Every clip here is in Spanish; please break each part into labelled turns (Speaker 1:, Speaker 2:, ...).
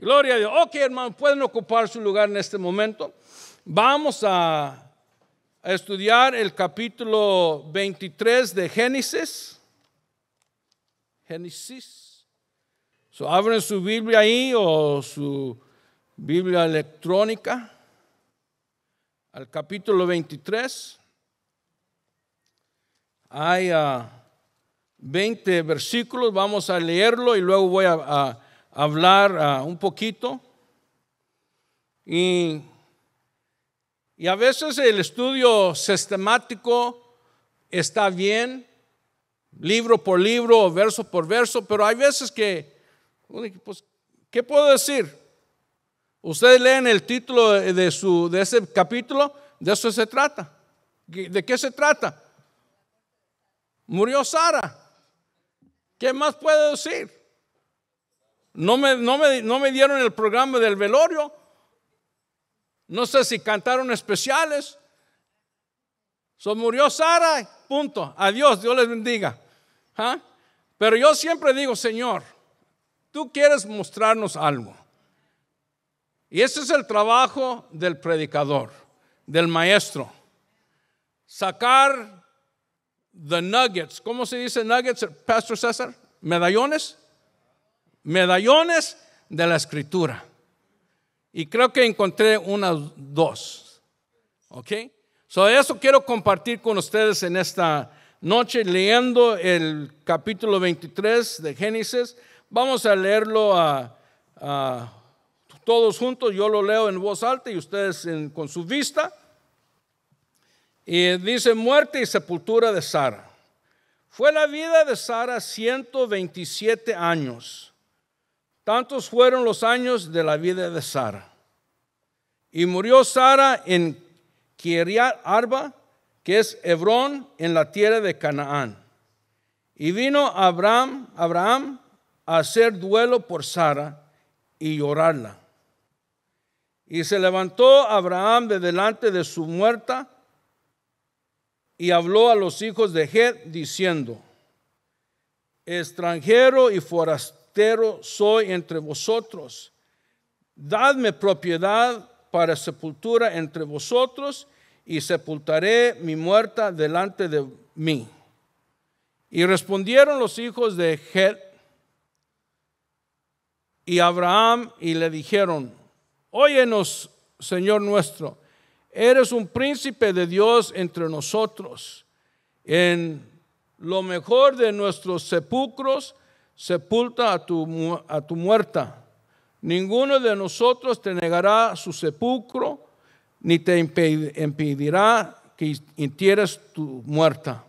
Speaker 1: Gloria a Dios. Ok, hermano, pueden ocupar su lugar en este momento. Vamos a, estudiar el capítulo 23 de Génesis. Génesis. So, abren su Biblia ahí o su Biblia electrónica al capítulo 23. Hay 20 ah, versículos, vamos a leerlo y luego voy a hablar ah, un poquito. Y, a veces el estudio sistemático está bien, libro por libro, verso por verso, pero hay veces que, pues, ¿qué puedo decir? Ustedes leen el título de, su, de ese capítulo, de eso se trata. ¿De qué se trata? Murió Sara. ¿Qué más puedo decir? No me, no, me, dieron el programa del velorio. No sé si cantaron especiales. So murió Sara, punto. Adiós, Dios les bendiga. ¿Ah? Pero yo siempre digo, Señor, tú quieres mostrarnos algo. Y ese es el trabajo del predicador, del maestro. Sacar the nuggets. ¿Cómo se dice nuggets, Pastor César? Medallones medallones de la escritura. Y creo que encontré unas dos. ¿Ok? sobre eso quiero compartir con ustedes en esta noche, leyendo el capítulo 23 de Génesis. Vamos a leerlo a, todos juntos. Yo lo leo en voz alta y ustedes con su vista. Y dice, muerte y sepultura de Sara. Fue la vida de Sara 127 años Tantos fueron los años de la vida de Sara. Y murió Sara en Kiriat Arba, que es Hebrón, en la tierra de Canaán. Y vino Abraham, Abraham a hacer duelo por Sara y llorarla. Y se levantó Abraham de delante de su muerta y habló a los hijos de Jed, diciendo, extranjero y forastero soy entre vosotros. Dadme propiedad para sepultura entre vosotros y sepultaré mi muerta delante de mí. Y respondieron los hijos de Het y Abraham y le dijeron, óyenos, Señor nuestro, eres un príncipe de Dios entre nosotros. En lo mejor de nuestros sepulcros sepulta a tu, muerta. Ninguno de nosotros te negará su sepulcro, ni te impedirá que entierres tu muerta.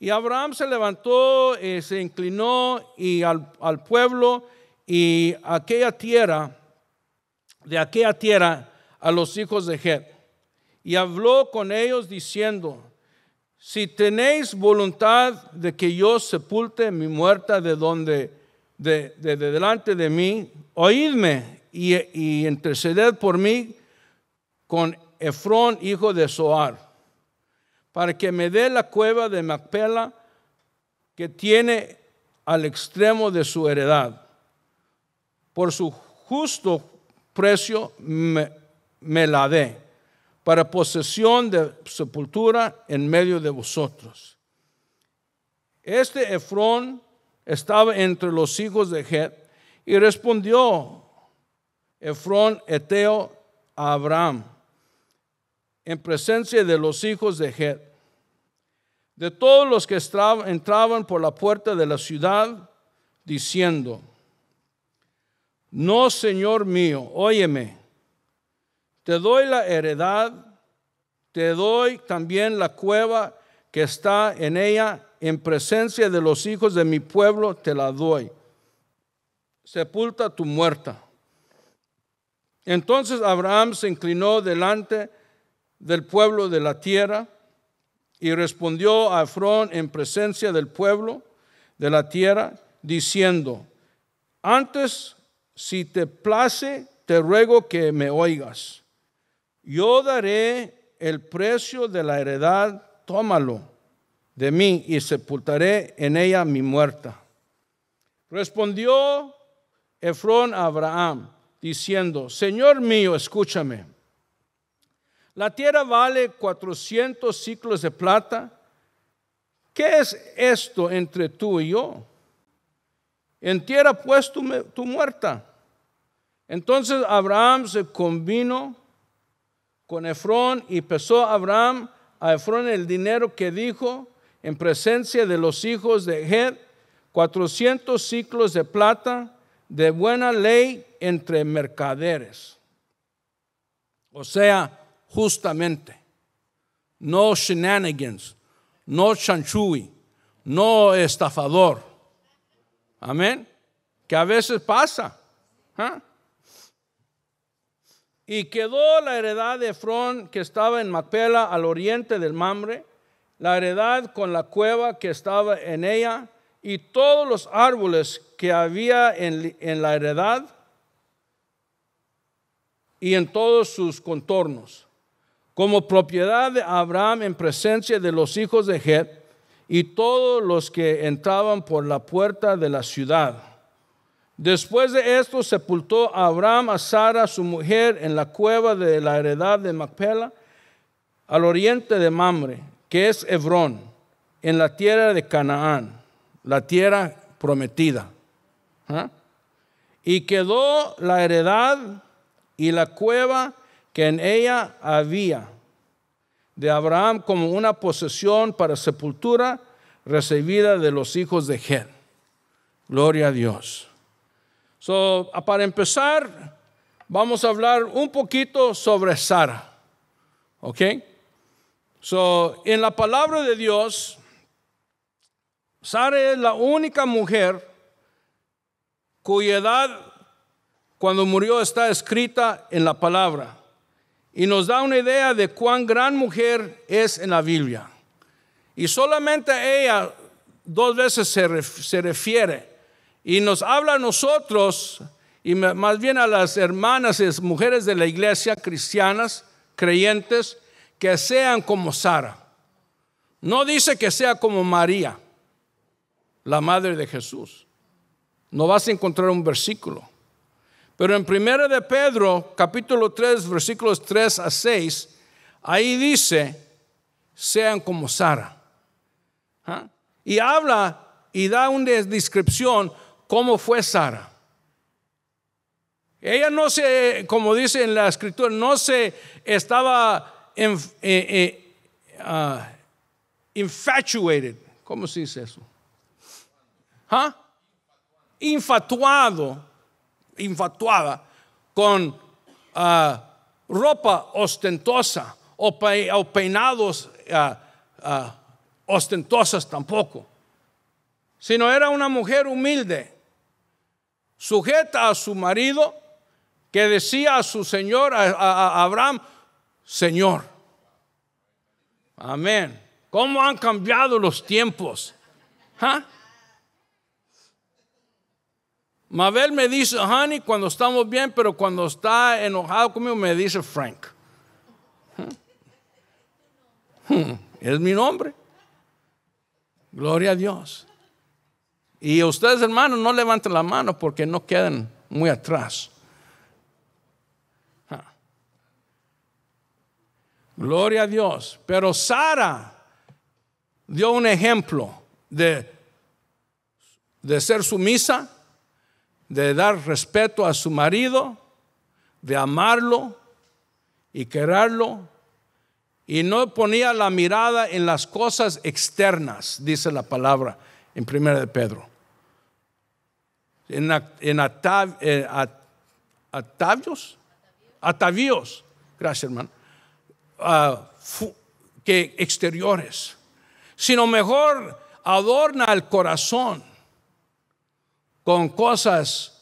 Speaker 1: Y Abraham se levantó, y eh, se inclinó y al, pueblo y aquella tierra, de aquella tierra a los hijos de Jeb. Y habló con ellos diciendo, si tenéis voluntad de que yo sepulte mi muerta de donde, de, delante de mí, oídme y, y interceded por mí con Efrón, hijo de Soar, para que me dé la cueva de Macpela que tiene al extremo de su heredad. Por su justo precio me la dé para posesión de sepultura en medio de vosotros. Este Efrón estaba entre los hijos de Het y respondió Efrón Eteo a Abraham en presencia de los hijos de Het. De todos los que entraban por la puerta de la ciudad, diciendo, no, Señor mío, óyeme te doy la heredad, te doy también la cueva que está en ella, en presencia de los hijos de mi pueblo, te la doy. Sepulta tu muerta. Entonces Abraham se inclinó delante del pueblo de la tierra y respondió a Efrón en presencia del pueblo de la tierra, diciendo, antes, si te place, te ruego que me oigas yo daré el precio de la heredad, tómalo de mí y sepultaré en ella mi muerta. Respondió Efrón a Abraham, diciendo, Señor mío, escúchame. La tierra vale 400 ciclos de plata. ¿Qué es esto entre tú y yo? En tierra pues tu, tu muerta. Entonces Abraham se convino con Efrón y pesó Abraham a Efrón el dinero que dijo en presencia de los hijos de Ged, 400 ciclos de plata de buena ley entre mercaderes. O sea, justamente, no shenanigans, no chanchui, no estafador. Amén. Que a veces pasa. Ah y quedó la heredad de Efrón que estaba en Macpela al oriente del Mamre, la heredad con la cueva que estaba en ella y todos los árboles que había en, la heredad y en todos sus contornos, como propiedad de Abraham en presencia de los hijos de Jeh y todos los que entraban por la puerta de la ciudad Después de esto sepultó a Abraham a Sara, su mujer, en la cueva de la heredad de Macpela, al oriente de Mamre, que es Hebrón, en la tierra de Canaán, la tierra prometida. ¿ah? Y quedó la heredad y la cueva que en ella había de Abraham como una posesión para sepultura recibida de los hijos de Ged. Gloria a Dios. So, ah, para empezar, vamos a hablar un poquito sobre Sara. ¿Ok? So, en la palabra de Dios, Sara es la única mujer cuya edad cuando murió está escrita en la palabra y nos da una idea de cuán gran mujer es en la Biblia. Y solamente a ella dos veces se, refiere y nos habla a nosotros, y más bien a las hermanas y mujeres de la iglesia, cristianas, creyentes, que sean como Sara. No dice que sea como María, la madre de Jesús. No vas a encontrar un versículo. Pero en 1 de Pedro, capítulo 3, versículos 3 a 6, ahí dice, sean como Sara. ¿Ah? Y habla y da una descripción cómo fue Sara. Ella no se, como dice en la escritura, no se estaba en, eh, eh, ah, infatuated. ¿Cómo se dice eso? ¿Ah? Infatuado, infatuada con ah, ropa ostentosa o, peinados ostentosos ostentosas tampoco, sino era una mujer humilde sujeta a su marido, que decía a su señor, a, Abraham, Señor. Amén. ¿Cómo han cambiado los tiempos? ¿Ah? Mabel me dice, honey, cuando estamos bien, pero cuando está enojado conmigo me dice Frank. ¿Ah? Hmm. Es mi nombre. Gloria a Dios. Y ustedes, hermanos, no levanten la mano porque no quedan muy atrás. Ah. Gloria a Dios. Pero Sara dio un ejemplo de, de ser sumisa, de dar respeto a su marido, de amarlo y quererlo. Y no ponía la mirada en las cosas externas, dice la palabra en Primera de Pedro en, atavios, atavíos, gracias hermano, ah, que exteriores, sino mejor adorna el corazón con cosas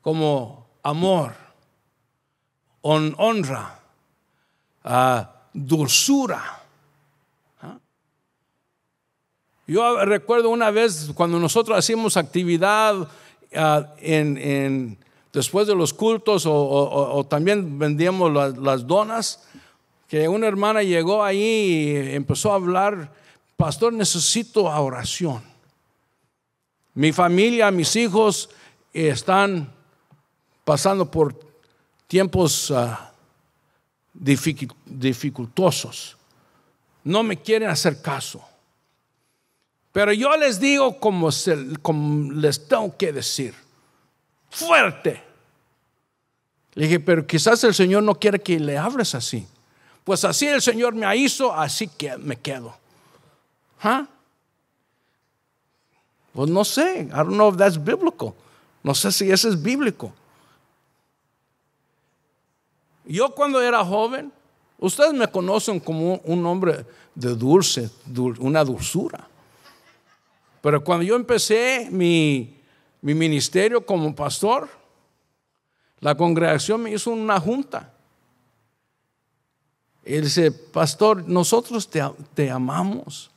Speaker 1: como amor, honra, ah, dulzura Yo recuerdo una vez cuando nosotros hacíamos actividad ah, después de los cultos o, también vendíamos las, donas, que una hermana llegó ahí y empezó a hablar, pastor, necesito oración. Mi familia, mis hijos están pasando por tiempos ah, dificultosos. No me quieren hacer caso. Pero yo les digo como, les tengo que decir, fuerte. Le dije, pero quizás el Señor no quiere que le hables así. Pues así el Señor me hizo, así que me quedo. Pues no sé, I don't know if that's biblical. No sé si eso es bíblico. Yo cuando era joven, ustedes me conocen como un hombre de dulce, una dulzura. Pero cuando yo empecé mi, ministerio como pastor, la congregación me hizo una junta. Él dice, pastor, nosotros te, te amamos,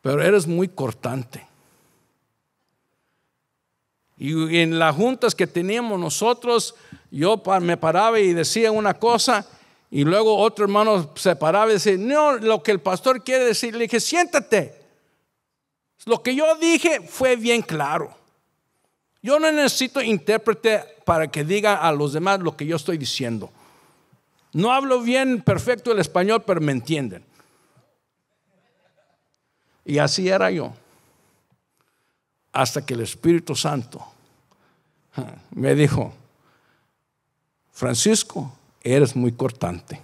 Speaker 1: pero eres muy cortante. Y en las juntas que teníamos nosotros, yo me paraba y decía una cosa, y luego otro hermano se paraba y decía, no, lo que el pastor quiere decir, le dije, siéntate. Lo que yo dije fue bien claro. Yo no necesito intérprete para que diga a los demás lo que yo estoy diciendo. No hablo bien perfecto el español, pero me entienden. Y así era yo. Hasta que el Espíritu Santo me dijo, Francisco, eres muy cortante.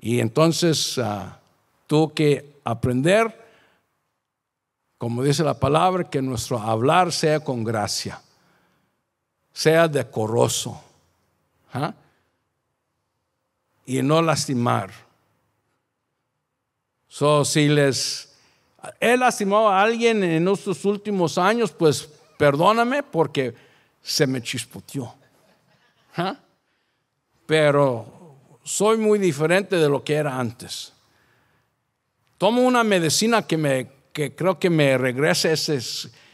Speaker 1: Y entonces ah, tuve que aprender, como dice la palabra, que nuestro hablar sea con gracia, sea decoroso ¿ah? y no lastimar. So, si les he lastimado a alguien en estos últimos años, pues perdóname porque se me chispoteó. ¿ah? Pero soy muy diferente de lo que era antes. Tomo una medicina que, me, que creo que me regresa ese,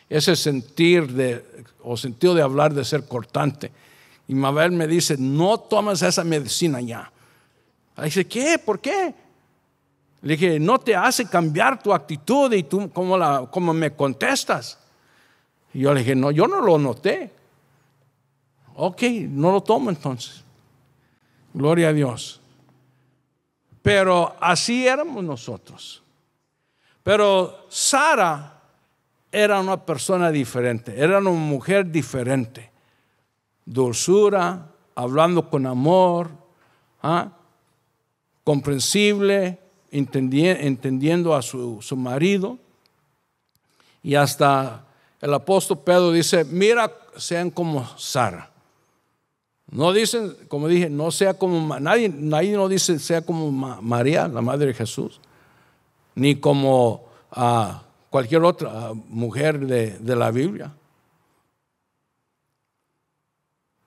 Speaker 1: ese sentir de, o sentido de hablar de ser cortante. Y Mabel me dice, no tomas esa medicina ya. Le dice, ¿qué? ¿Por qué? Le dije, no te hace cambiar tu actitud y tú cómo, la, cómo me contestas. Y yo le dije, no, yo no lo noté. Ok, no lo tomo entonces. Gloria a Dios. Pero así éramos nosotros. Pero Sara era una persona diferente, era una mujer diferente. Dulzura, hablando con amor, ¿ah? comprensible, entendiendo a su, su marido. Y hasta el apóstol Pedro dice, mira, sean como Sara. No dicen, como dije, no sea como, nadie, nadie no dice sea como María, la madre de Jesús, ni como ah, cualquier otra ah, mujer de, la Biblia.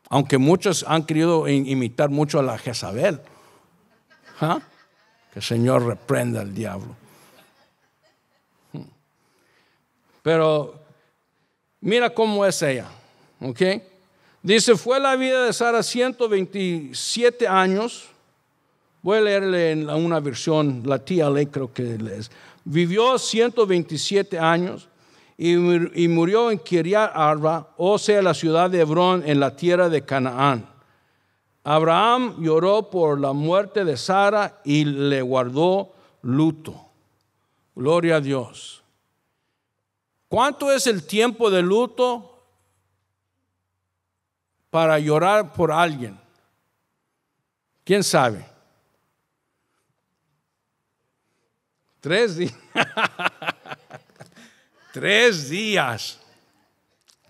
Speaker 1: Aunque muchos han querido imitar mucho a la Jezabel. ¿ah? Que el Señor reprenda al diablo. Hmm. Pero mira cómo es ella, ¿ok? Dice, fue la vida de Sara 127 años. Voy a leerle en una versión, la tía Le creo que es. Vivió 127 años y, murió en Kiriat Arba, o sea, la ciudad de Hebrón, en la tierra de Canaán. Abraham lloró por la muerte de Sara y le guardó luto. Gloria a Dios. ¿Cuánto es el tiempo de luto? para llorar por alguien. ¿Quién sabe? Tres días. Tres días.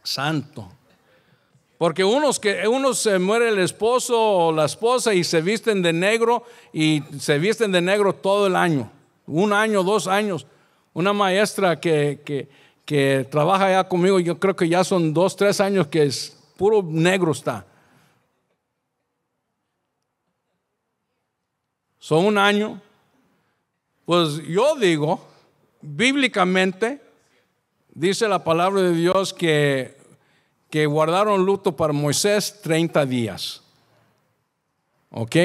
Speaker 1: Santo. Porque unos que unos se muere el esposo o la esposa y se visten de negro y se visten de negro todo el año. Un año, dos años. Una maestra que, que trabaja ya conmigo, yo creo que ya son dos, tres años que es, puro negro está. Son un año. Pues yo digo, bíblicamente, dice la palabra de Dios que, que guardaron luto para Moisés 30 días. ¿Ok?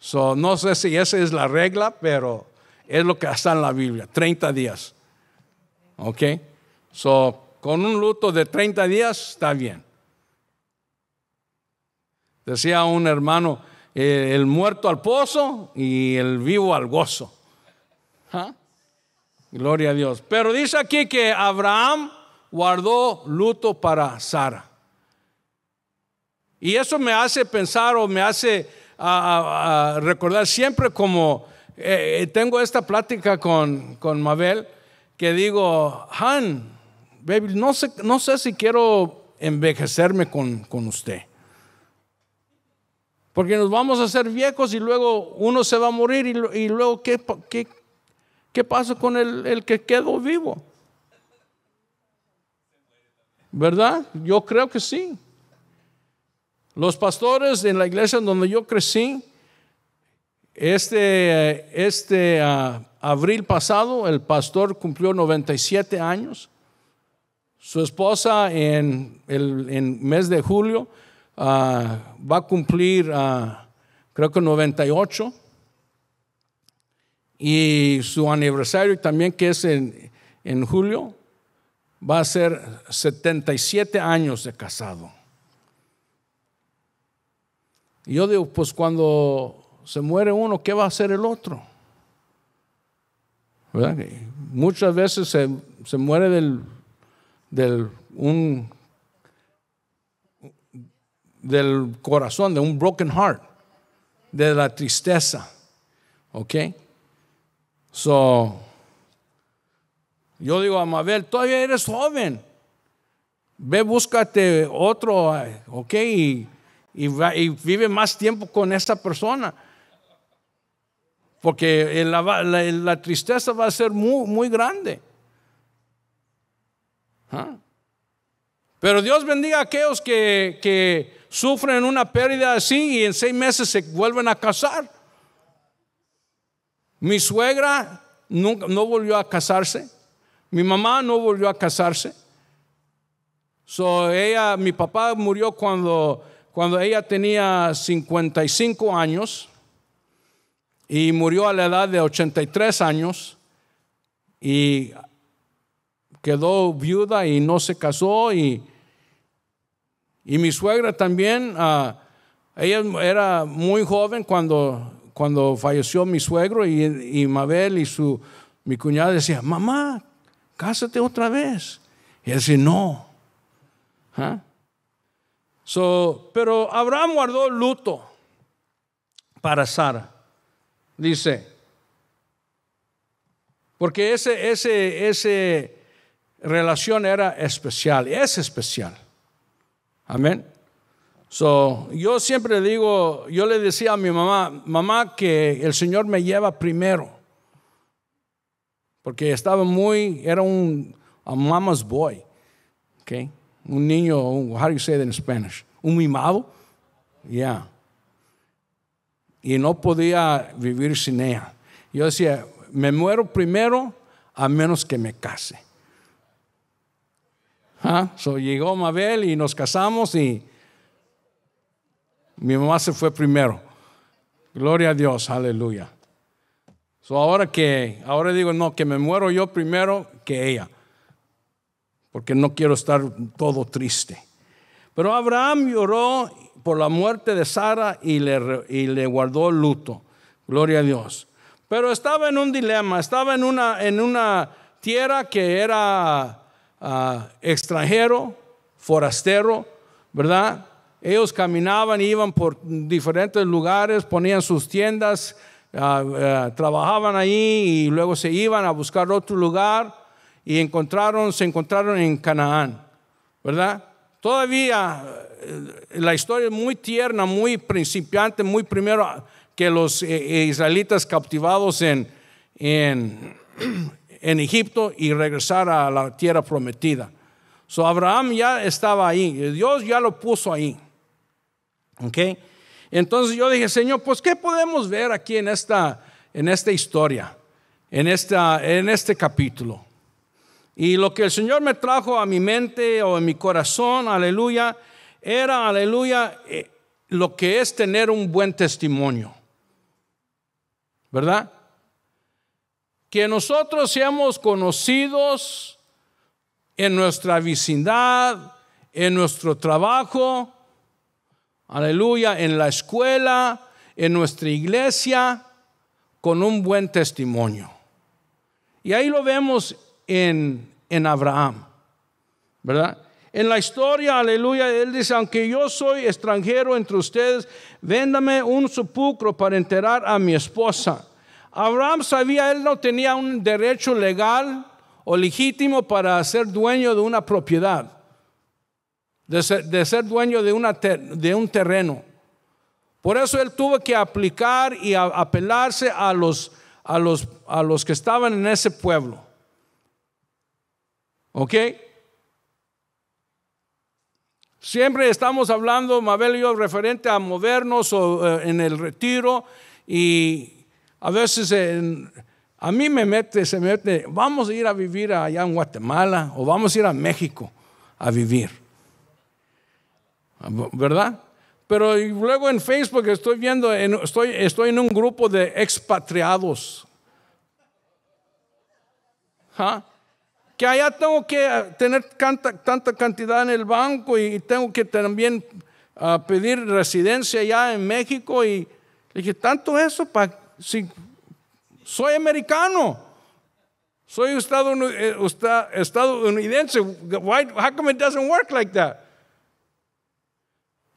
Speaker 1: So, no sé si esa es la regla, pero es lo que está en la Biblia, 30 días. ¿Ok? So, con un luto de 30 días está bien. Decía un hermano, eh, el muerto al pozo y el vivo al gozo. ¿Ah? Gloria a Dios. Pero dice aquí que Abraham guardó luto para Sara. Y eso me hace pensar o me hace ah, ah, recordar siempre como eh, eh, tengo esta plática con, con, Mabel que digo, Han, baby, no sé, no sé si quiero envejecerme con usted. Porque nos vamos a hacer viejos y luego uno se va a morir y, luego ¿qué, qué, pasa con el, que quedó vivo? ¿Verdad? Yo creo que sí. Los pastores en la iglesia donde yo crecí, este, este ah, abril pasado, el pastor cumplió 97 años. Su esposa en el mes de julio Ah, va a cumplir, ah, creo que 98, y su aniversario también, que es en, julio, va a ser 77 años de casado. Y yo digo, pues cuando se muere uno, ¿qué va a hacer el otro? Muchas veces se, se muere del, del un del corazón, de un broken heart, de la tristeza. ¿Ok? So, yo digo a Mabel, todavía eres joven. Ve, búscate otro, ¿ok? Y, vive más tiempo con esa persona. Porque la, tristeza va a ser muy, muy grande. ¿Ah? Pero Dios bendiga a aquellos que sufren una pérdida así y en seis meses se vuelven a casar. Mi suegra no, no volvió a casarse, mi mamá no volvió a casarse. So, ella, mi papá murió cuando, cuando ella tenía 55 años y murió a la edad de 83 años y quedó viuda y no se casó y y mi suegra también, ah, ella era muy joven cuando, cuando falleció mi suegro y, Mabel y su, mi cuñada decía, mamá, cásate otra vez. Y él decía, no. ¿Ah? pero Abraham guardó luto para Sara. Dice, porque esa ese, ese relación era especial, es especial. Amén. So, yo siempre digo, yo le decía a mi mamá, mamá, que el Señor me lleva primero. Porque estaba muy, era un a mama's boy. Okay? Un niño, how do you say in Spanish? Un mimado. Yeah. Y no podía vivir sin ella. Yo decía, me muero primero a menos que me case. ¿Ah? So, llegó Mabel y nos casamos y mi mamá se fue primero. Gloria a Dios, aleluya. So, ahora que, ahora digo, no, que me muero yo primero que ella, porque no quiero estar todo triste. Pero Abraham lloró por la muerte de Sara y le, y le guardó luto. Gloria a Dios. Pero estaba en un dilema, estaba en una, en una tierra que era Ah, extranjero, forastero, ¿verdad? Ellos caminaban, iban por diferentes lugares, ponían sus tiendas, ah, ah, trabajaban ahí y luego se iban a buscar otro lugar y encontraron, se encontraron en Canaán, ¿verdad? Todavía eh, la historia es muy tierna, muy principiante, muy primero que los eh, eh, israelitas captivados en, en en Egipto y regresar a la tierra prometida. So Abraham ya estaba ahí, Dios ya lo puso ahí. ¿Ok? Entonces yo dije, Señor, pues ¿qué podemos ver aquí en esta, en esta historia, en, esta, en este capítulo? Y lo que el Señor me trajo a mi mente o en mi corazón, aleluya, era, aleluya, eh, lo que es tener un buen testimonio. ¿Verdad? que nosotros seamos conocidos en nuestra vecindad, en nuestro trabajo, aleluya, en la escuela, en nuestra iglesia, con un buen testimonio. Y ahí lo vemos en, en Abraham, ¿verdad? En la historia, aleluya, él dice, aunque yo soy extranjero entre ustedes, véndame un sepulcro para enterar a mi esposa. Abraham sabía, él no tenía un derecho legal o legítimo para ser dueño de una propiedad, de ser, dueño de, un terreno. Por eso él tuvo que aplicar y apelarse a los, a, los, a los que estaban en ese pueblo. ¿Ok? Siempre estamos hablando, Mabel y yo, referente a movernos o, eh, en el retiro y a veces a mí me mete, se mete, vamos a ir a vivir allá en Guatemala o vamos a ir a México a vivir. ¿Verdad? Pero luego en Facebook estoy viendo, estoy, estoy en un grupo de expatriados. ¿Ah? Que allá tengo que ah, tener tanta, cantidad en el banco y tengo que también ah, pedir residencia allá en México. Y le dije, ¿tanto eso? ¿Para soy americano, soy eh, estadounidense. Why, how come it doesn't work like that?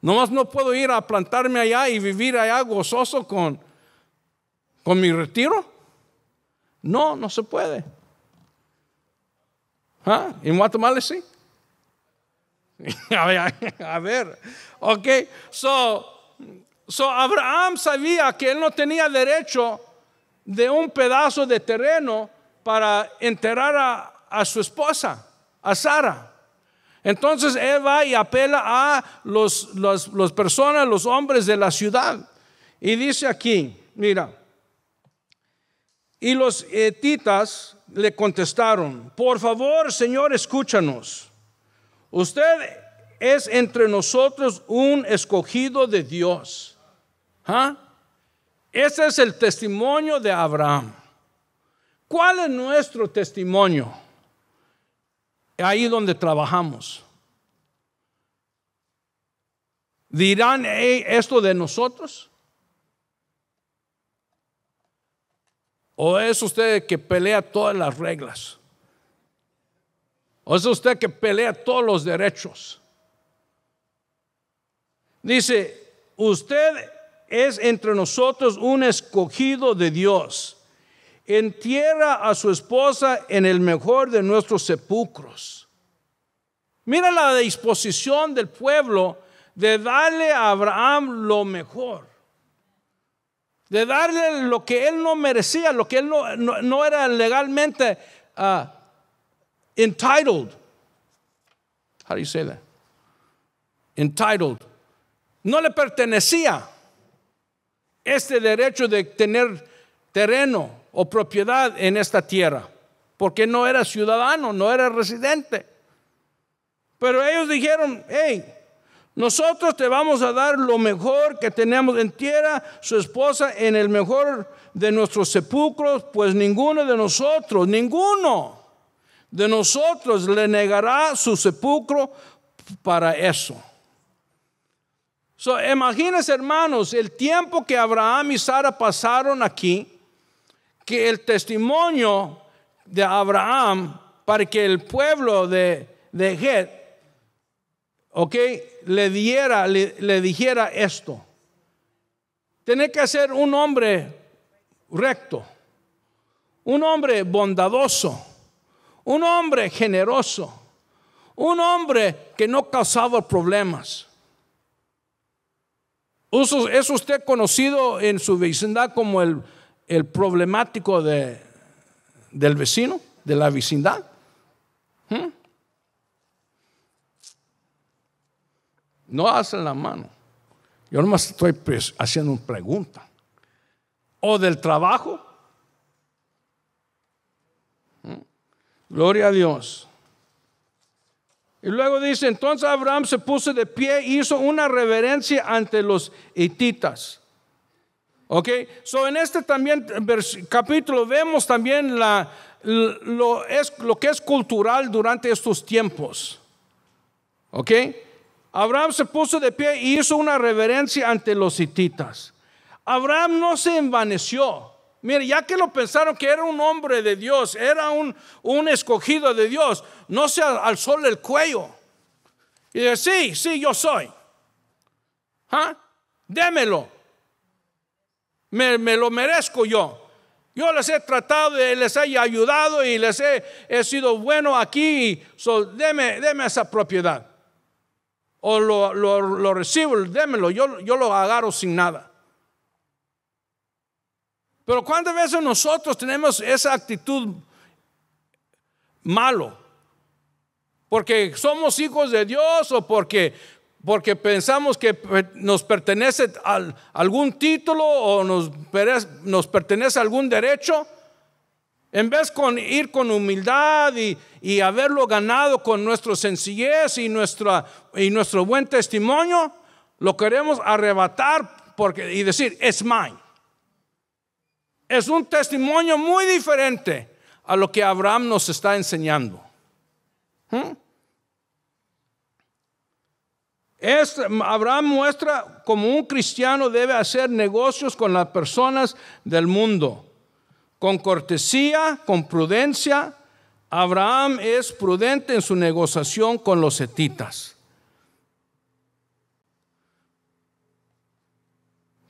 Speaker 1: Nomás no puedo ir a plantarme allá y vivir allá gozoso con, con mi retiro. No, no se puede. ¿Ah? ¿En Guatemala sí? a ver, a ver. Ok, so So Abraham sabía que él no tenía derecho de un pedazo de terreno para enterrar a, su esposa, a Sara. Entonces él va y apela a las personas, los hombres de la ciudad. Y dice aquí, mira, y los etitas le contestaron, por favor Señor, escúchanos. Usted es entre nosotros un escogido de Dios. ¿Ah? Ese es el testimonio de Abraham. ¿Cuál es nuestro testimonio? Ahí donde trabajamos. ¿Dirán esto de nosotros? ¿O es usted que pelea todas las reglas? ¿O es usted que pelea todos los derechos? Dice, usted es entre nosotros un escogido de Dios. Entierra a su esposa en el mejor de nuestros sepulcros. Mira la disposición del pueblo de darle a Abraham lo mejor, de darle lo que él no merecía, lo que él no, era legalmente ah, entitled. How do you say that? Entitled. No le pertenecía este derecho de tener terreno o propiedad en esta tierra, porque no era ciudadano, no era residente. Pero ellos dijeron, hey, nosotros te vamos a dar lo mejor que tenemos en tierra, su esposa en el mejor de nuestros sepulcros, pues ninguno de nosotros, ninguno de nosotros le negará su sepulcro para eso imagínense, hermanos, el tiempo que Abraham y Sara pasaron aquí, que el testimonio de Abraham para que el pueblo de, de ok, le diera, le, le dijera esto. Tiene que ser un hombre recto, un hombre bondadoso, un hombre generoso, un hombre que no causaba problemas. ¿Es usted conocido en su vecindad como el, problemático del vecino, de la vecindad? ¿Mm? No hacen la mano. Yo nomás estoy pues, haciendo una pregunta. ¿O del trabajo? ¿Mm? Gloria a Dios. Y luego dice, entonces Abraham se puso de pie y e hizo una reverencia ante los hititas. Ok, so en este también capítulo vemos también la, lo, es, lo que es cultural durante estos tiempos. Ok, Abraham se puso de pie y e hizo una reverencia ante los hititas. Abraham no se envaneció. Mire, ya que lo pensaron que era un hombre de Dios, era un, un escogido de Dios, no se alzó el cuello. Y dice, sí, sí, yo soy. ¿Ah? Démelo. Me, lo merezco yo. Yo les he tratado, eh, les he ayudado y les he, sido bueno aquí. So, deme, esa propiedad. O lo, recibo, démelo. Yo, yo lo agarro sin nada. Pero ¿cuántas veces nosotros tenemos esa actitud malo? Porque somos hijos de Dios o porque, porque pensamos que nos pertenece algún título o nos, nos pertenece algún derecho. En vez con ir con humildad y, haberlo ganado con nuestra sencillez y, nuestra, y nuestro buen testimonio, lo queremos arrebatar porque, y decir, es mine es un testimonio muy diferente a lo que Abraham nos está enseñando. ¿Mm? Abraham muestra cómo un cristiano debe hacer negocios con las personas del mundo, con cortesía, con prudencia. Abraham es prudente en su negociación con los etitas,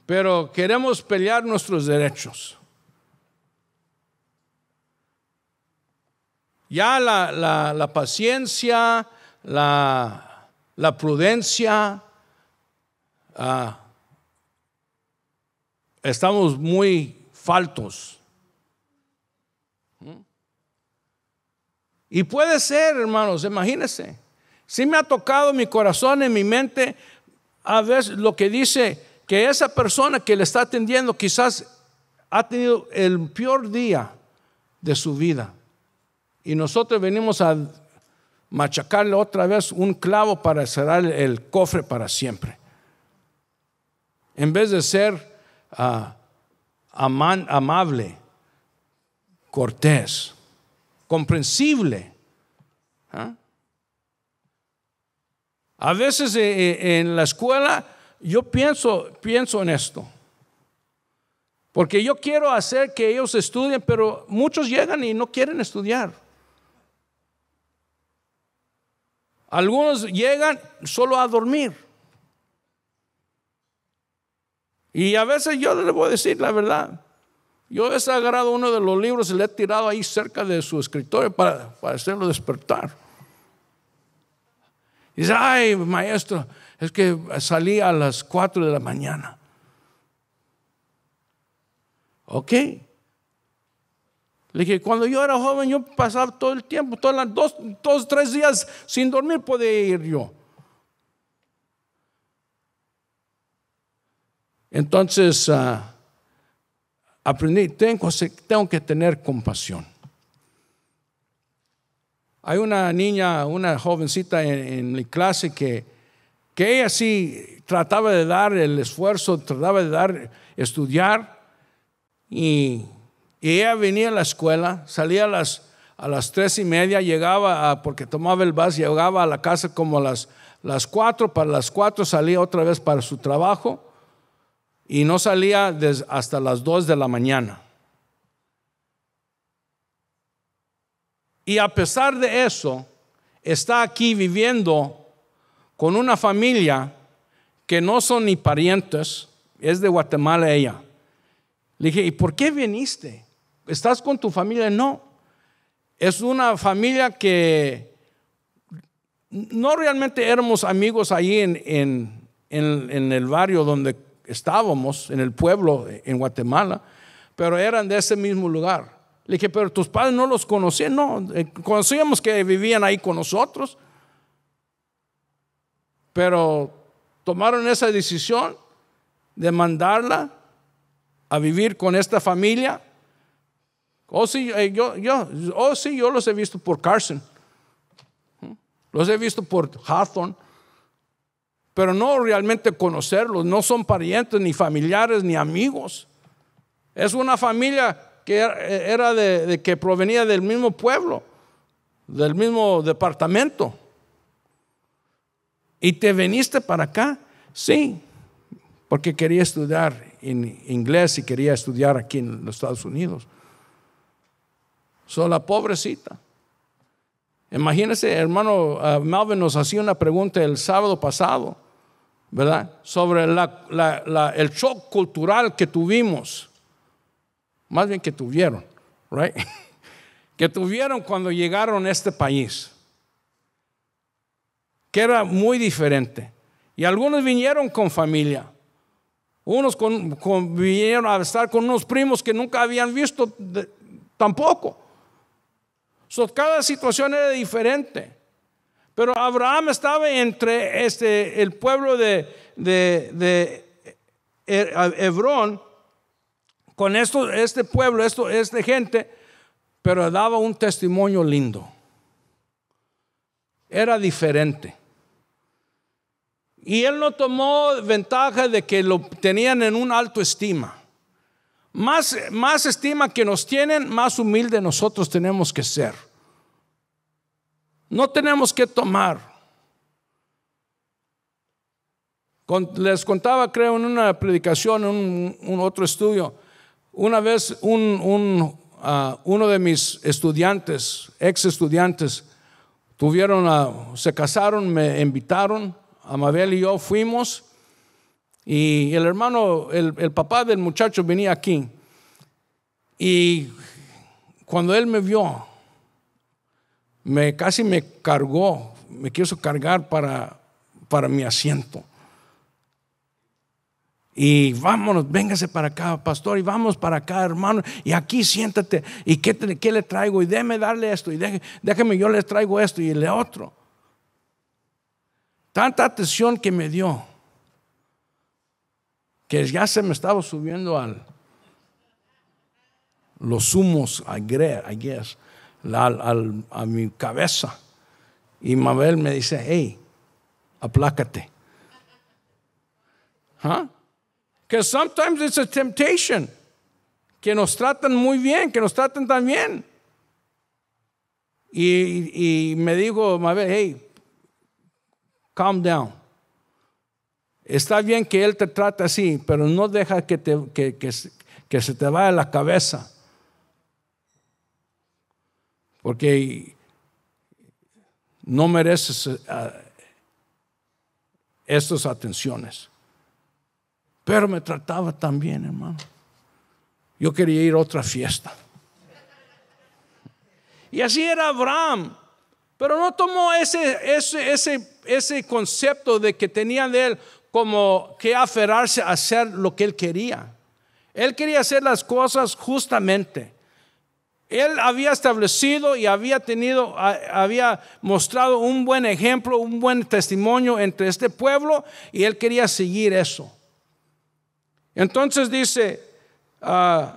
Speaker 1: Pero queremos pelear nuestros derechos. Ya la, paciencia, la, prudencia, ah, estamos muy faltos. Y puede ser, hermanos, imagínense. Si me ha tocado mi corazón, en mi mente, a veces lo que dice que esa persona que le está atendiendo quizás ha tenido el peor día de su vida y nosotros venimos a machacarle otra vez un clavo para cerrar el cofre para siempre. En vez de ser ah, amable, cortés, comprensible. ¿ah? A veces eh, eh, en la escuela yo pienso, pienso en esto. Porque yo quiero hacer que ellos estudien, pero muchos llegan y no quieren estudiar. Algunos llegan solo a dormir. Y a veces yo le voy a decir la verdad. Yo he sagrado uno de los libros y le he tirado ahí cerca de su escritorio para, hacerlo despertar. Y dice, ay, maestro, es que salí a las 4 de la mañana. Ok, le dije, cuando yo era joven, yo pasaba todo el tiempo, todas las dos, tres días sin dormir podía ir yo. Entonces, ah, aprendí, tengo, tengo que tener compasión. Hay una niña, una jovencita en, mi clase que, que ella sí trataba de dar el esfuerzo, trataba de dar, estudiar y y ella venía a la escuela, salía a las, a las tres y media, llegaba, porque tomaba el bus, llegaba a la casa como a las, las cuatro, para las cuatro salía otra vez para su trabajo y no salía hasta las dos de la mañana. Y a pesar de eso, está aquí viviendo con una familia que no son ni parientes, es de Guatemala ella. Le dije, ¿y por qué viniste? ¿Estás con tu familia? No. Es una familia que no realmente éramos amigos ahí en, el barrio donde estábamos, en el pueblo, en Guatemala, pero eran de ese mismo lugar. Le dije, pero tus padres no los conocían, no, eh, conocíamos que vivían ahí con nosotros, pero tomaron esa decisión de mandarla a vivir con esta familia Oh, eh, oh sí, yo, los he visto por Carson. Los he visto por Hawthorne. Pero no realmente conocerlos. No son parientes, ni familiares, ni amigos. Es una familia que er, eh, era de, que provenía del mismo pueblo, del mismo departamento. ¿Y te veniste para acá? Sí, porque quería estudiar en inglés y quería estudiar aquí en los Estados Unidos la pobrecita. Imagínense, hermano uh, nos hacía una pregunta el sábado pasado, ¿verdad? Sobre el shock cultural que tuvimos, más bien que tuvieron, ¿right? que tuvieron cuando llegaron a este país, que era muy diferente. Y algunos vinieron con familia, unos vinieron a estar con unos primos que nunca habían visto tampoco cada situación era diferente. Pero Abraham estaba entre este, el pueblo de, eh, Hebrón con esto, este pueblo, esto, esta gente, pero daba un testimonio lindo. Era diferente. Y él no tomó ventaja de que lo tenían en un alto estima. Más, más estima que nos tienen, más humilde nosotros tenemos que ser. No tenemos que tomar. les contaba, creo, en una predicación, en un, otro estudio, una vez ah, uno de mis estudiantes, ex estudiantes, tuvieron se casaron, me invitaron, Amabel y yo fuimos y el hermano, el, papá del muchacho venía aquí. Y cuando él me vio, me, casi me cargó, me quiso cargar para, para mi asiento. Y vámonos, véngase para acá, pastor, y vamos para acá, hermano, y aquí siéntate, y qué, le traigo, y déme darle esto, y déjeme, déjeme yo le traigo esto y el otro. Tanta atención que me dio que ya se me estaba subiendo al los humos, I guess, a mi cabeza. Y Mabel me dice, hey, aplácate. Que sometimes it's a temptation. Que nos tratan muy bien, que nos tratan tan bien. Y, y me digo, Mabel, hey, calm down. Está bien que Él te trate así, pero no deja que, te, que, se te vaya la cabeza. Porque no mereces eh, estas atenciones. Pero me trataba también, hermano. Yo quería ir a otra fiesta. Y así era Abraham. Pero no tomó ese, ese, ese, ese concepto de que tenía de él como que aferrarse a hacer lo que él quería. Él quería hacer las cosas justamente. Él había establecido y había tenido, había mostrado un buen ejemplo, un buen testimonio entre este pueblo y él quería seguir eso. Entonces dice, ah,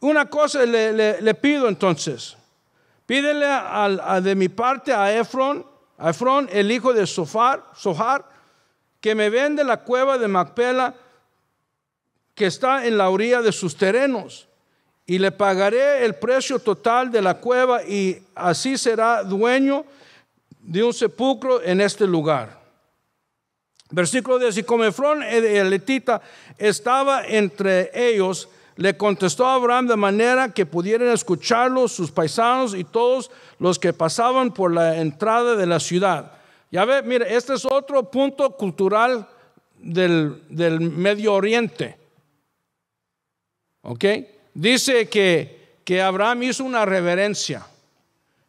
Speaker 1: una cosa le, pido entonces, pídele de mi parte a Efron, a Efron, el hijo de Sofar, Sohar, que me vende la cueva de Macpela que está en la orilla de sus terrenos y le pagaré el precio total de la cueva y así será dueño de un sepulcro en este lugar. Versículo 10, y como Efrón letita estaba entre ellos, le contestó a Abraham de manera que pudieran escucharlo sus paisanos y todos los que pasaban por la entrada de la ciudad. Ya ve, mire, este es otro punto cultural del, Medio Oriente. ¿Ok? Dice que, que, Abraham hizo una reverencia.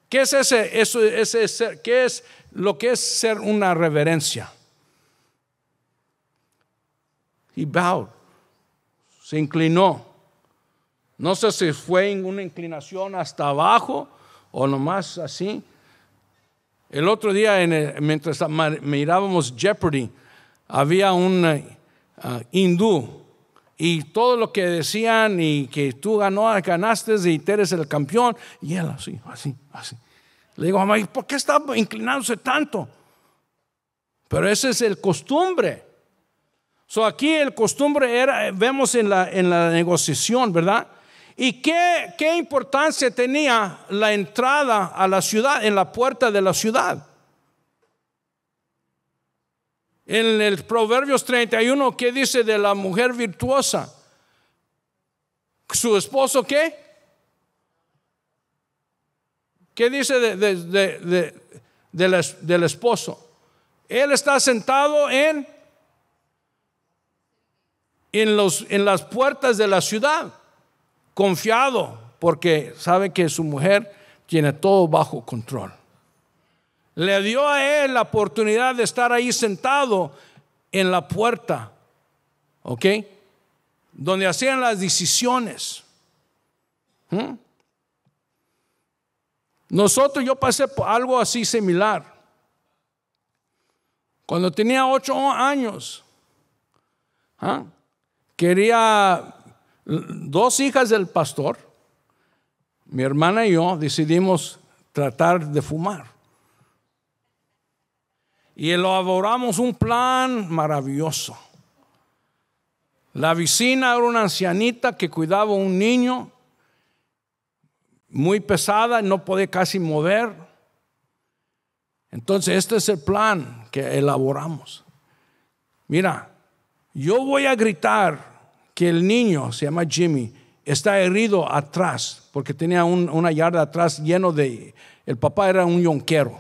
Speaker 1: ¿Qué es, ese, ¿Qué es lo que es ser una reverencia? He bowed, se inclinó. No sé si fue en una inclinación hasta abajo o nomás así, el otro día, mientras mirábamos Jeopardy, había un eh, ah, hindú y todo lo que decían y que tú ganó, ganaste y tú eres el campeón. Y él así, así, así. Le digo, por qué está inclinándose tanto? Pero ese es el costumbre. So aquí el costumbre era, eh, vemos en la negociación, ¿verdad? ¿Y qué, qué importancia tenía la entrada a la ciudad, en la puerta de la ciudad? En el Proverbios 31, ¿qué dice de la mujer virtuosa? ¿Su esposo qué? ¿Qué dice de, del, esposo? Él está sentado en, en, los, en las puertas de la ciudad confiado porque sabe que su mujer tiene todo bajo control. Le dio a él la oportunidad de estar ahí sentado en la puerta, ¿ok? Donde hacían las decisiones. ¿Mm? Nosotros, yo pasé por algo así similar. Cuando tenía ocho años, ¿ah? quería dos hijas del pastor, mi hermana y yo decidimos tratar de fumar. Y elaboramos un plan maravilloso. La vecina era una ancianita que cuidaba a un niño, muy pesada, no podía casi mover. Entonces, este es el plan que elaboramos. Mira, yo voy a gritar el niño, se llama Jimmy, está herido atrás, porque tenía una yarda atrás lleno de... El papá era un yonquero.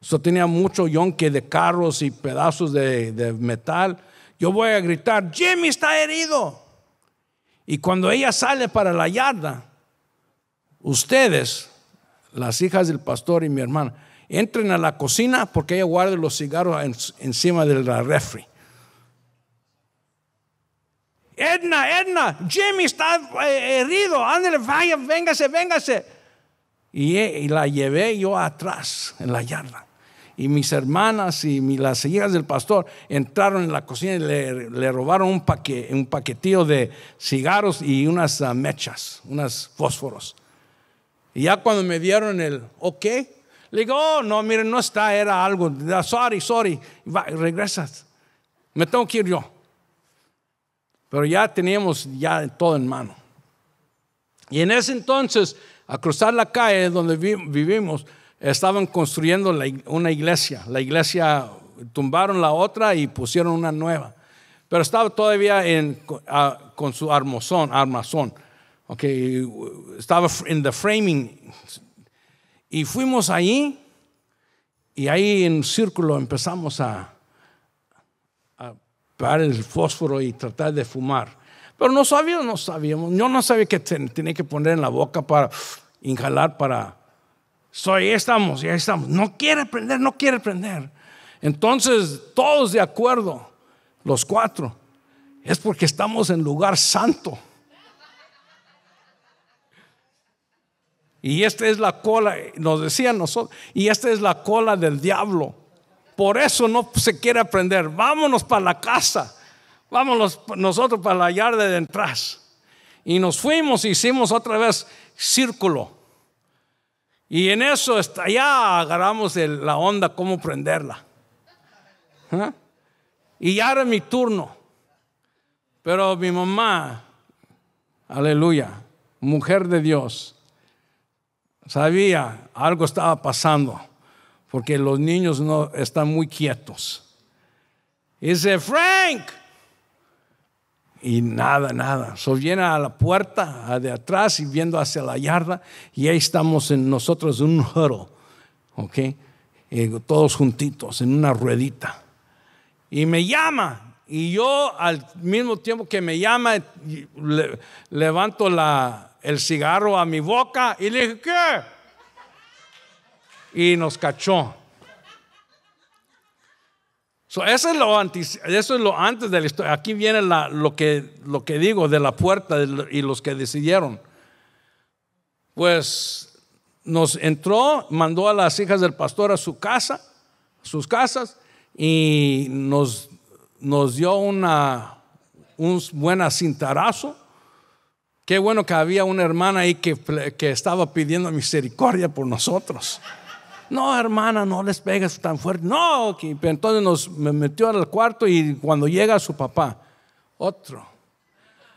Speaker 1: eso tenía mucho yonque de carros y pedazos de, metal. Yo voy a gritar, Jimmy está herido. Y cuando ella sale para la yarda, ustedes, las hijas del pastor y mi hermana, entren a la cocina porque ella guarda los cigarros encima de la refri. Edna, Edna, Jimmy está eh, herido, ándale, vaya, véngase, véngase. Eh, y, la llevé yo atrás en la yarda. Y mis hermanas y las hijas del pastor entraron en la cocina y le, robaron un, paquete, un paquetillo de cigarros y unas ah, mechas, unas fósforos. Y ya cuando me dieron el ok, le digo, oh, no, miren, no está, era algo, sorry, sorry, regresas, me tengo que ir yo. Pero ya teníamos ya todo en mano. Y en ese entonces, a cruzar la calle donde vivimos, estaban construyendo una iglesia. La iglesia tumbaron la otra y pusieron una nueva. Pero estaba todavía con su armazón, armazón. Okay, estaba en the framing. Y fuimos ahí y ahí en un círculo empezamos a, el fósforo y tratar de fumar. Pero no sabíamos, no sabíamos. Yo no sabía que tenía que poner en la boca para inhalar, para... Soy, estamos, ya estamos. No quiere prender no quiere prender Entonces, todos de acuerdo, los cuatro, es porque estamos en lugar santo. Y esta es la cola, nos decían nosotros, y esta es la cola del diablo. Por eso no se quiere aprender. Vámonos para la casa. Vámonos nosotros para la yarda de atrás. Y nos fuimos, e hicimos otra vez círculo. Y en eso está, ya agarramos la onda, cómo prenderla. ¿Ah? Y ya era mi turno. Pero mi mamá, aleluya, mujer de Dios, sabía algo estaba pasando porque los niños no están muy quietos. Y dice, Frank. Y nada, nada. So viene a la puerta de atrás y viendo hacia la yarda y ahí estamos nosotros en un huddle, ¿ok? Eh, todos juntitos en una ruedita. Y me llama y yo al mismo tiempo que me llama levanto el cigarro a mi boca y le dije, ¿qué? y nos cachó. eso, es lo antes, de la historia. Aquí viene lo, que, lo que digo de la puerta y los que decidieron. Pues nos entró, mandó a las hijas del pastor a su casa, sus casas, y nos, nos dio una, un buen cintarazo. Qué bueno que había una hermana ahí que, que estaba pidiendo misericordia por nosotros no, hermana, no les pegues tan fuerte. No, entonces nos me metió al cuarto y cuando llega su papá, otro.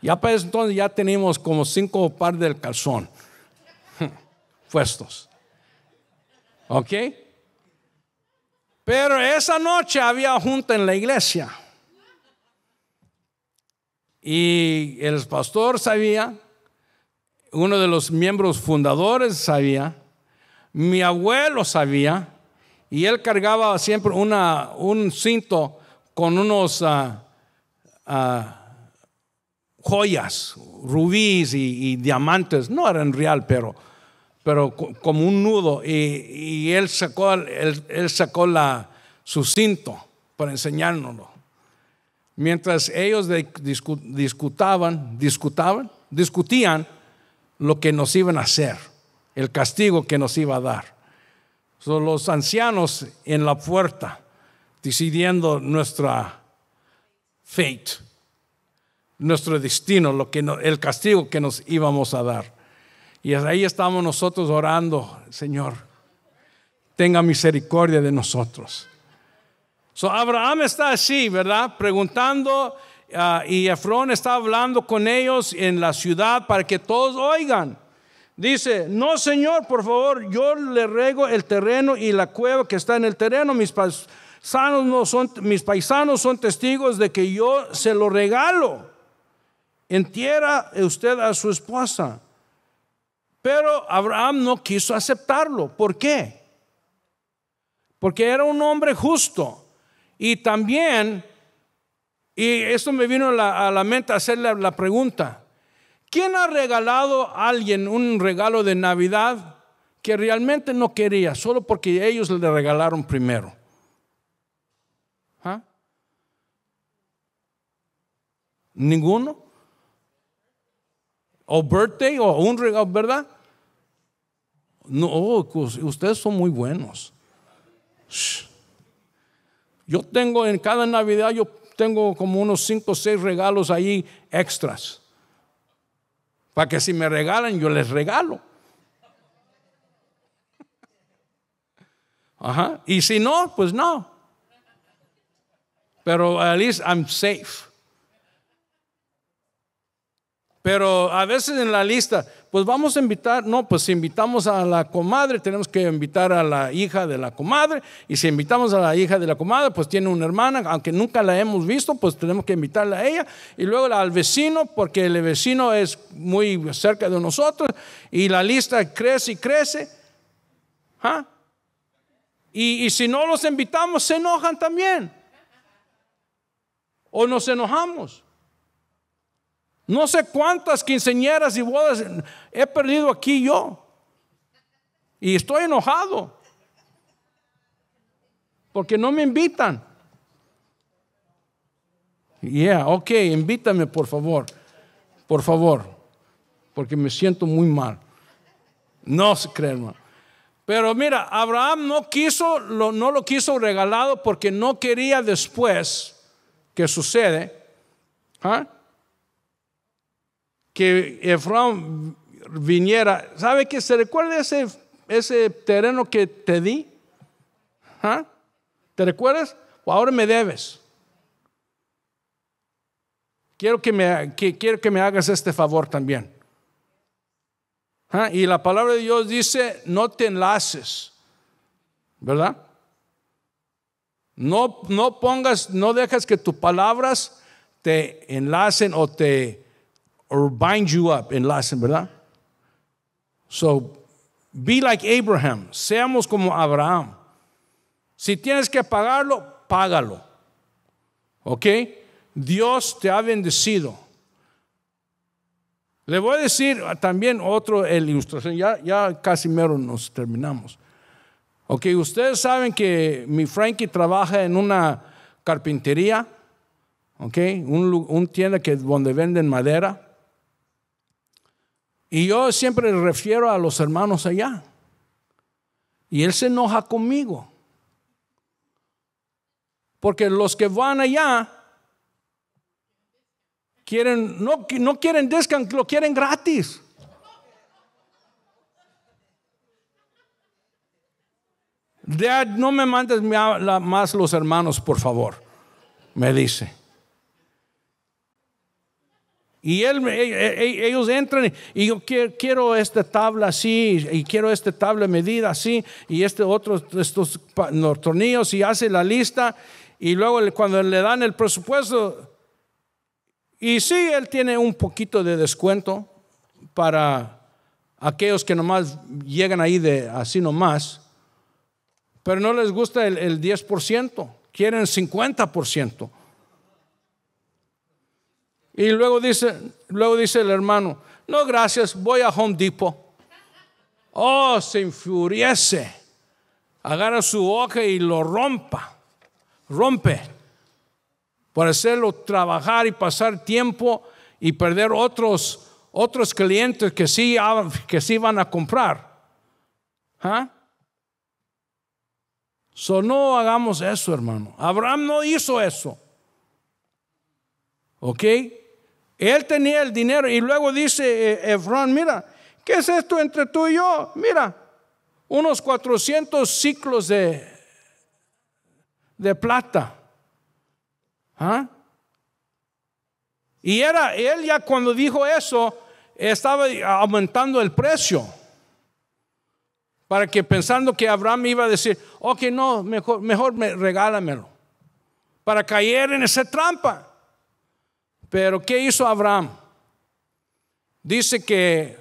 Speaker 1: Ya para pues, entonces ya teníamos como cinco par del calzón puestos. ¿Ok? Pero esa noche había junta en la iglesia. Y el pastor sabía, uno de los miembros fundadores sabía, mi abuelo sabía y él cargaba siempre un cinto con unos ah, ah, joyas, rubíes y, diamantes. No eran real, pero, pero como un nudo. Y, él sacó, él, sacó la, su cinto para enseñárnoslo. Mientras ellos discutaban, discutaban, discutían lo que nos iban a hacer el castigo que nos iba a dar. Son los ancianos en la puerta decidiendo nuestra fate, nuestro destino, lo que el castigo que nos íbamos a dar. Y ahí estamos nosotros orando, Señor, tenga misericordia de nosotros. So Abraham está así, ¿verdad? Preguntando ah, y Efrón está hablando con ellos en la ciudad para que todos oigan. Dice, no Señor, por favor, yo le ruego el terreno y la cueva que está en el terreno. Mis paisanos, son, mis paisanos son testigos de que yo se lo regalo. Entierra usted a su esposa. Pero Abraham no quiso aceptarlo. ¿Por qué? Porque era un hombre justo. Y también, y esto me vino a la, a la mente hacerle la pregunta, ¿Quién ha regalado a alguien un regalo de Navidad que realmente no quería, solo porque ellos le regalaron primero? ¿Ah? ¿Ninguno? ¿O birthday o un regalo, verdad? No, oh, pues, ustedes son muy buenos. Yo tengo en cada Navidad, yo tengo como unos cinco o seis regalos ahí extras. Para que si me regalan, yo les regalo. Ajá. Y si no, pues no. Pero at least I'm safe. Pero a veces en la lista, pues vamos a invitar, no, pues si invitamos a la comadre, tenemos que invitar a la hija de la comadre, y si invitamos a la hija de la comadre, pues tiene una hermana, aunque nunca la hemos visto, pues tenemos que invitarla a ella, y luego al vecino, porque el vecino es muy cerca de nosotros, y la lista crece y crece. ¿ah? Y, y si no los invitamos, se enojan también. O nos enojamos. No sé cuántas quinceñeras y bodas he perdido aquí yo. Y estoy enojado. Porque no me invitan. Yeah, ok, invítame por favor. Por favor. Porque me siento muy mal. No se cree, Pero mira, Abraham no quiso, no lo quiso regalado porque no quería después que sucede. ¿Ah? que Efraín viniera. ¿Sabe que se recuerda ese, ese terreno que te di? ¿Ah? ¿Te recuerdas? O pues ahora me debes. Quiero que me, que, quiero que me hagas este favor también. ¿Ah? Y la palabra de Dios dice, no te enlaces, ¿verdad? No, no pongas, no dejas que tus palabras te enlacen o te or bind you up en ¿verdad? So, be like Abraham, seamos como Abraham. Si tienes que pagarlo, págalo. ¿Ok? Dios te ha bendecido. Le voy a decir también Otro, ilustración, ya, ya casi mero nos terminamos. Ok, ustedes saben que mi Frankie trabaja en una carpintería, ok, un, un tienda que, donde venden madera. Y yo siempre refiero a los hermanos allá. Y él se enoja conmigo. Porque los que van allá quieren, no, no quieren descanso, lo quieren gratis. no me mandes más los hermanos, por favor, me dice. Y él, e, e, e, ellos entran y yo quiero, esta tabla así, y quiero esta tabla medida así, y este otro, estos tornillos, y hace la lista. Y luego cuando le dan el presupuesto, y sí, él tiene un poquito de descuento para aquellos que nomás llegan ahí de así nomás, pero no les gusta el, el 10%, quieren 50%. Y luego dice, luego dice el hermano, no gracias, voy a Home Depot. Oh, se enfurece Agarra su hoja y lo rompa. Rompe. Por hacerlo trabajar y pasar tiempo y perder otros, otros clientes que sí, ah, que sí van a comprar. ¿Ah? So, no hagamos eso, hermano. Abraham no hizo eso. ¿Ok? Él tenía el dinero y luego dice eh, Efrón, mira, ¿qué es esto entre tú y yo? Mira, unos 400 ciclos de, de plata. ¿Ah? Y era, él ya cuando dijo eso, estaba aumentando el precio. Para que pensando que Abraham iba a decir, ok, no, mejor, mejor regálamelo. Para caer en esa trampa. Pero ¿qué hizo Abraham? Dice que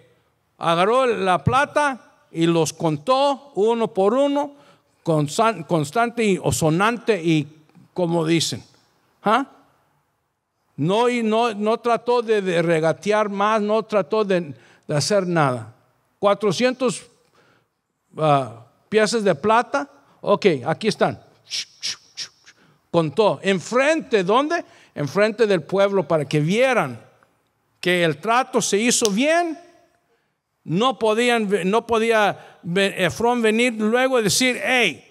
Speaker 1: agarró la plata y los contó uno por uno, constante y o sonante y como dicen. ¿ah? No, no, trató de, regatear más, no trató de, hacer nada. 400 ah, piezas de plata, ok, aquí están. Contó. ¿Enfrente dónde? enfrente del pueblo para que vieran que el trato se hizo bien, no, podían, no podía Efrón venir luego y decir, hey,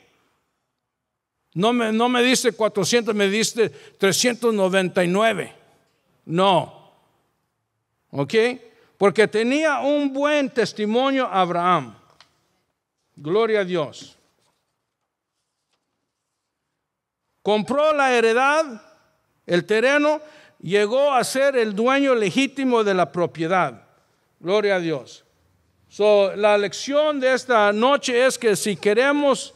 Speaker 1: no me, no me diste 400, me diste 399. No. ¿Ok? Porque tenía un buen testimonio Abraham. Gloria a Dios. Compró la heredad el terreno, llegó a ser el dueño legítimo de la propiedad. Gloria a Dios. la lección de esta noche es que si queremos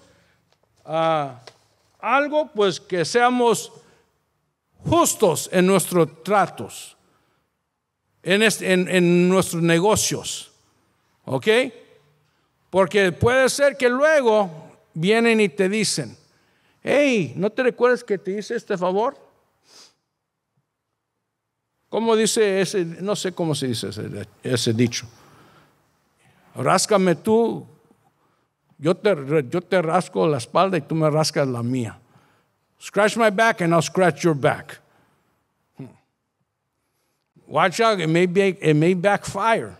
Speaker 1: ah, algo, pues que seamos justos en nuestros tratos, este, en, en nuestros negocios. ¿Ok? Porque puede ser que luego vienen y te dicen, hey, ¿no te recuerdas que te hice este favor? ¿Cómo dice ese, no sé cómo se dice ese, dicho. Ráscame tú, yo te, rasco la espalda y tú me rascas la mía. Scratch my back and I'll scratch your back. Hmm. Watch out, it may, it may backfire.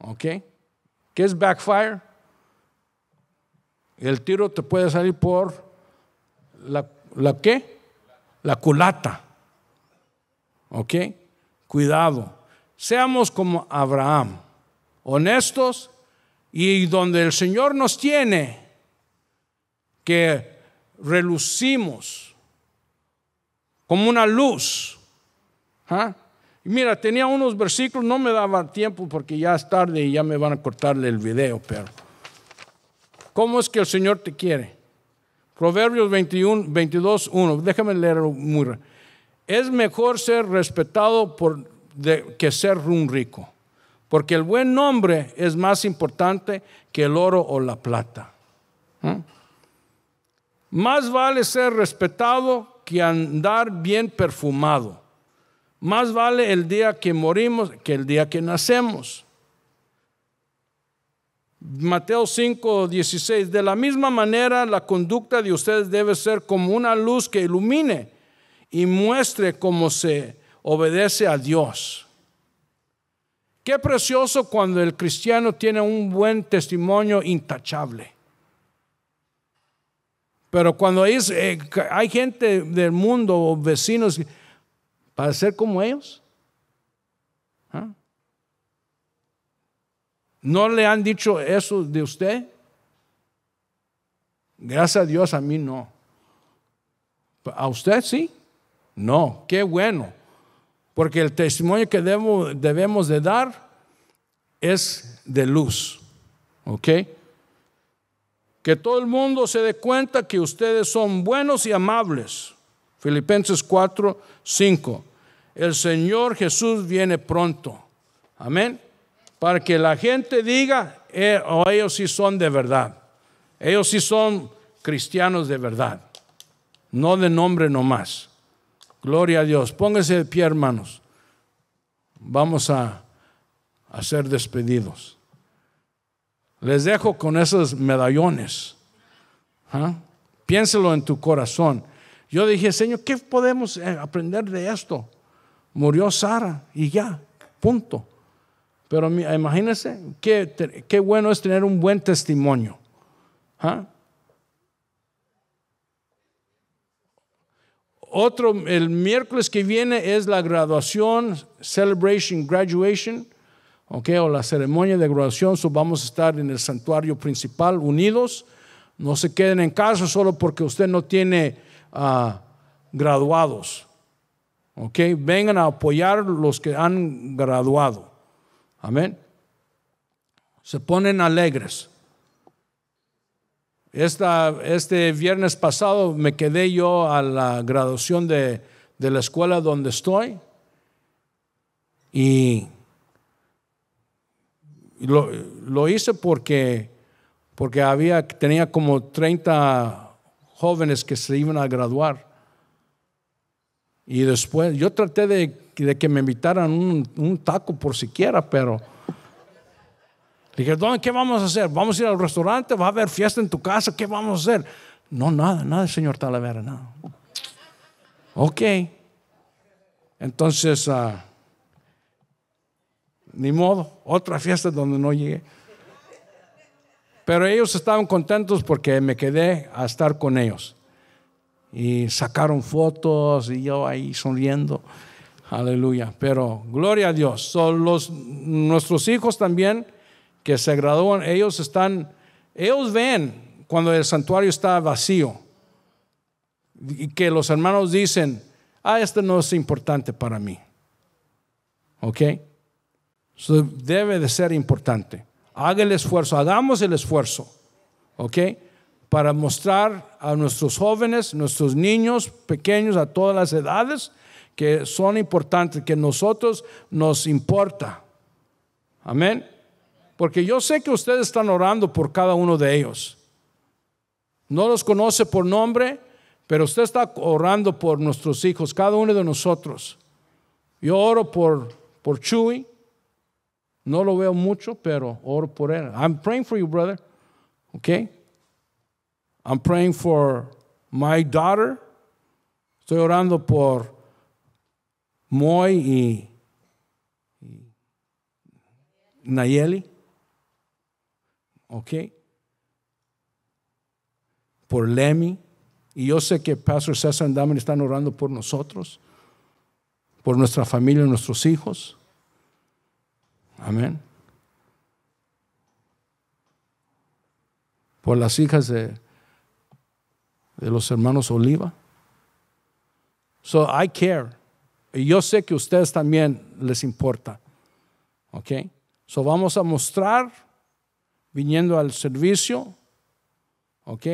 Speaker 1: ¿Ok? ¿Qué es backfire? El tiro te puede salir por la, la qué? La culata. ¿Ok? Cuidado. Seamos como Abraham, honestos y donde el Señor nos tiene, que relucimos como una luz. ¿Ah? mira, tenía unos versículos, no me daba tiempo porque ya es tarde y ya me van a cortarle el video, pero ¿cómo es que el Señor te quiere? Proverbios 21, 22, 1. Déjame leerlo muy rápido es mejor ser respetado que ser un rico, porque el buen nombre es más importante que el oro o la plata. ¿eh? Más vale ser respetado que andar bien perfumado. Más vale el día que morimos que el día que nacemos. Mateo 5, 16. De la misma manera, la conducta de ustedes debe ser como una luz que ilumine y muestre cómo se obedece a Dios. Qué precioso cuando el cristiano tiene un buen testimonio intachable. Pero cuando eh, hay, gente del mundo o vecinos para ser como ellos, ¿Ah? ¿no le han dicho eso de usted? Gracias a Dios a mí no. ¿A usted sí? No, qué bueno, porque el testimonio que debemos, de dar es de luz, ¿ok? Que todo el mundo se dé cuenta que ustedes son buenos y amables. Filipenses 4, 5. El Señor Jesús viene pronto. Amén. Para que la gente diga, eh, ellos sí son de verdad. Ellos sí son cristianos de verdad. No de nombre nomás. Gloria a Dios. Póngase de pie, hermanos. Vamos a, ser despedidos. Les dejo con esos medallones. ¿ah? Piénselo en tu corazón. Yo dije, Señor, ¿qué podemos eh, aprender de esto? Murió Sara y ya, punto. Pero imagínense, qué, bueno es tener un buen testimonio. ¿Ah? Otro, el miércoles que viene es la graduación, celebration, graduation, okay, o la ceremonia de graduación. vamos a estar en el santuario principal unidos. No se queden en casa solo porque usted no tiene ah, graduados. Okay, vengan a apoyar los que han graduado. Amén. Se ponen alegres este viernes pasado me quedé yo a la graduación de, la escuela donde estoy y lo, hice porque, porque había, tenía como 30 jóvenes que se iban a graduar. Y después, yo traté de, que me invitaran un taco por siquiera, pero dije, ¿qué vamos a hacer? ¿Vamos a ir al restaurante? ¿Va a haber fiesta en tu casa? ¿Qué vamos a hacer? No, nada, nada, señor Talavera, nada. Ok. Entonces, ah, ni modo, otra fiesta donde no llegué. Pero ellos estaban contentos porque me quedé a estar con ellos. Y sacaron fotos y yo ahí sonriendo. Aleluya. Pero gloria a Dios. son los, nuestros hijos también que se gradúan, ellos están, ellos ven cuando el santuario está vacío y que los hermanos dicen, ah, esto no es importante para mí. ¿Ok? Eso debe de ser importante. Haga el esfuerzo, hagamos el esfuerzo. ¿Ok? Para mostrar a nuestros jóvenes, nuestros niños pequeños, a todas las edades, que son importantes, que nosotros nos importa. Amén. Porque yo sé que ustedes están orando por cada uno de ellos. No los conoce por nombre, pero usted está orando por nuestros hijos, cada uno de nosotros. Yo oro por, por Chuy. No lo veo mucho, pero oro por él. I'm praying for you, brother. Okay? I'm praying for my daughter. Estoy orando por Moy y Nayeli. ¿ok? Por Lemmy. Y yo sé que Pastor César Damen están orando por nosotros, por nuestra familia, nuestros hijos. Amén. Por las hijas de, de los hermanos Oliva. So I care. Y yo sé que a ustedes también les importa. ¿Ok? So vamos a mostrar viniendo al servicio, ¿ok?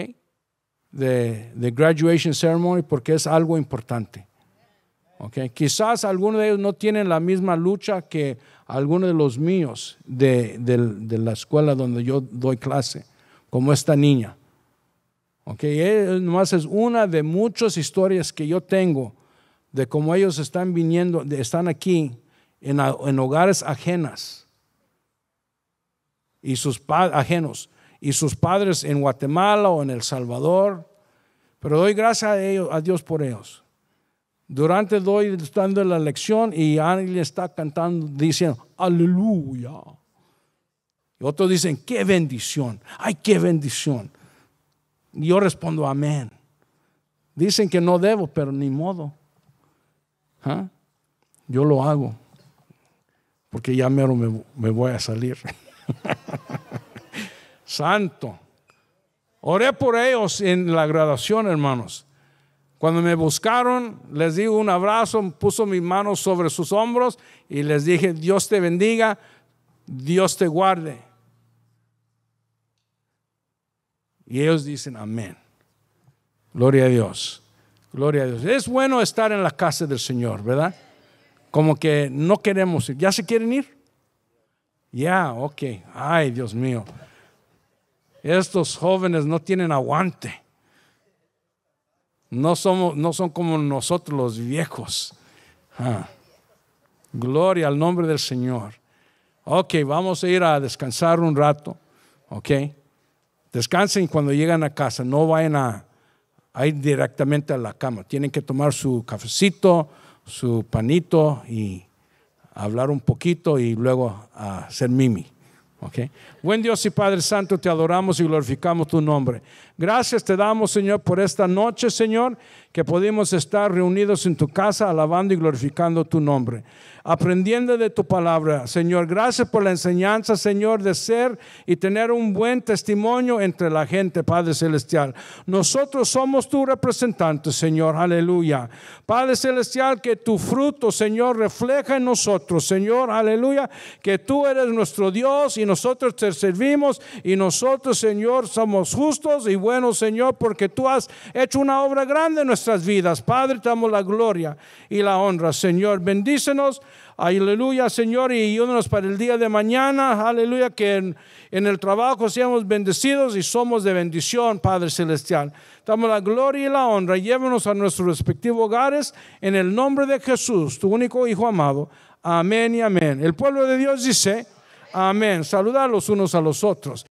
Speaker 1: De, graduation ceremony porque es algo importante. Ok, Quizás algunos de ellos no tienen la misma lucha que algunos de los míos de, la escuela donde yo doy clase, como esta niña. Ok, Es, nomás es una de muchas historias que yo tengo de cómo ellos están viniendo, están aquí en, en hogares ajenas y sus ajenos y sus padres en Guatemala o en El Salvador, pero doy gracias a, ellos, a Dios por ellos. Durante doy dando la lección y alguien está cantando diciendo aleluya. Y otros dicen, qué bendición, ay, qué bendición. Y yo respondo, amén. Dicen que no debo, pero ni modo. ¿Ah? Yo lo hago, porque ya me, me voy a salir. Santo. Oré por ellos en la graduación, hermanos. Cuando me buscaron, les di un abrazo, puso mis manos sobre sus hombros y les dije, Dios te bendiga, Dios te guarde. Y ellos dicen, amén. Gloria a Dios. Gloria a Dios. Es bueno estar en la casa del Señor, ¿verdad? Como que no queremos ir. ¿Ya se quieren ir? Ya, ok. Ay, Dios mío. Estos jóvenes no tienen aguante. No, somos, no son como nosotros los viejos. Ah. Gloria al nombre del Señor. Ok, vamos a ir a descansar un rato. Ok. Descansen cuando llegan a casa. No vayan a ir directamente a la cama. Tienen que tomar su cafecito, su panito y hablar un poquito y luego a ser mimi. Buen Dios y Padre Santo, te adoramos y glorificamos tu nombre. Gracias te damos, Señor, por esta noche, Señor, que podemos estar reunidos en tu casa, alabando y glorificando tu nombre, aprendiendo de tu palabra, Señor. Gracias por la enseñanza, Señor, de ser y tener un buen testimonio entre la gente, Padre Celestial. Nosotros somos tu representante, Señor, aleluya. Padre Celestial, que tu fruto, Señor, refleja en nosotros, Señor, aleluya, que tú eres nuestro Dios y nosotros te servimos y nosotros, Señor, somos justos y bueno, Señor, porque tú has hecho una obra grande en nuestras vidas. Padre, te damos la gloria y la honra, Señor. Bendícenos. Aleluya, Señor, y ayúdenos para el día de mañana. Aleluya, que en, el trabajo seamos bendecidos y somos de bendición, Padre Celestial. Damos la gloria y la honra. Llévanos a nuestros respectivos hogares en el nombre de Jesús, tu único Hijo amado. Amén y amén. El pueblo de Dios dice, amén. Saludar los unos a los otros.